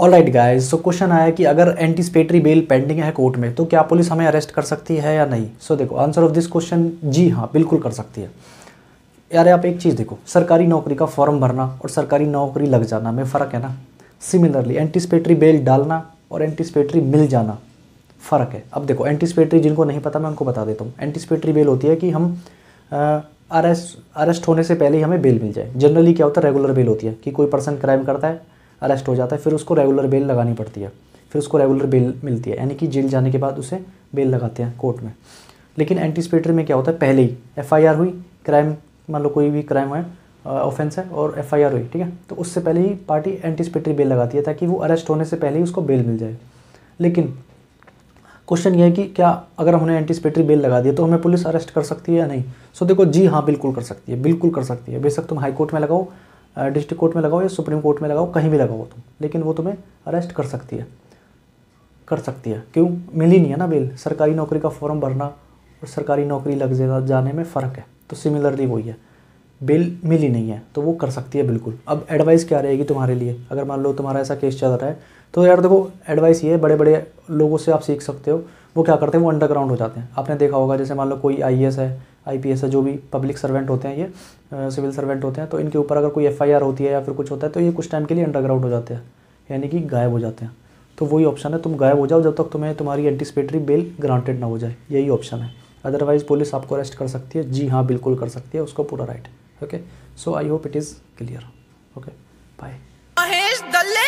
all right guys so question आया कि अगर एंटिसपेटरी बेल पेंडिंग है कोर्ट में तो क्या पुलिस हमें अरेस्ट कर सकती है या नहीं सो so, देखो आंसर ऑफ दिस क्वेश्चन जी हाँ बिल्कुल कर सकती है यार आप एक चीज़ देखो सरकारी नौकरी का फॉर्म भरना और सरकारी नौकरी लग जाना में फ़र्क है ना सिमिलरली एंटिसपेटरी बेल डालना और एंटिसपेटरी मिल जाना फ़र्क है अब देखो एंटिसपेटरी जिनको नहीं पता मैं उनको बता देता हूँ एंटीसपेटरी बेल होती है कि हम अरेस्ट अरेस्ट होने से पहले ही हमें बेल मिल जाए जनरली क्या होता है रेगुलर बेल होती है कि कोई पर्सन क्राइम करता है अरेस्ट हो जाता है फिर उसको रेगुलर बेल लगानी पड़ती है फिर उसको रेगुलर बेल मिलती है यानी कि जेल जाने के बाद उसे बेल लगाते हैं कोर्ट में लेकिन एंटीसपेटरी में क्या होता है पहले ही एफ हुई क्राइम मान लो कोई भी क्राइम है ऑफेंस है और एफ हुई ठीक है तो उससे पहले ही पार्टी एंटीसिपेटरी बेल लगाती है ताकि वो अरेस्ट होने से पहले ही उसको बेल मिल जाए लेकिन क्वेश्चन ये है कि क्या अगर हमने एंटीसिपेटरी बेल लगा दिया तो हमें पुलिस अरेस्ट कर सकती है या नहीं सो so, देखो जी हाँ बिल्कुल कर सकती है बिल्कुल कर सकती है बेशक तुम हाईकोर्ट में लगाओ डिस्ट्रिक्ट कोर्ट में लगाओ या सुप्रीम कोर्ट में लगाओ कहीं भी लगाओ तुम लेकिन वो तुम्हें अरेस्ट कर सकती है कर सकती है क्यों मिल ही नहीं है ना बेल सरकारी नौकरी का फॉर्म भरना और सरकारी नौकरी लग जाने में फ़र्क है तो सिमिलरली वही है बिल मिल ही नहीं है तो वो कर सकती है बिल्कुल अब एडवाइस क्या रहेगी तुम्हारे लिए अगर मान लो तुम्हारा ऐसा केस चल रहा है तो यार देखो एडवाइस ये बड़े बड़े लोगों से आप सीख सकते हो वो क्या करते हैं वो अंडरग्राउंड हो जाते हैं आपने देखा होगा जैसे मान लो कोई आई है आईपीएस है जो भी पब्लिक सर्वेंट होते हैं ये सिविल सर्वेंट होते हैं तो इनके ऊपर अगर कोई एफआईआर होती है या फिर कुछ होता है तो ये कुछ टाइम के लिए अंडरग्राउंड हो जाते हैं यानी कि गायब हो जाते हैं तो वही ऑप्शन है तुम गायब हो जाओ जब तक तुम्हें तुम्हारी एंटिसपेटरी बेल ग्रांटेड ना हो जाए यही ऑप्शन है अदरवाइज़ पुलिस आपको अरेस्ट कर सकती है जी हाँ बिल्कुल कर सकती है उसको पूरा right okay so I hope it is clear okay bye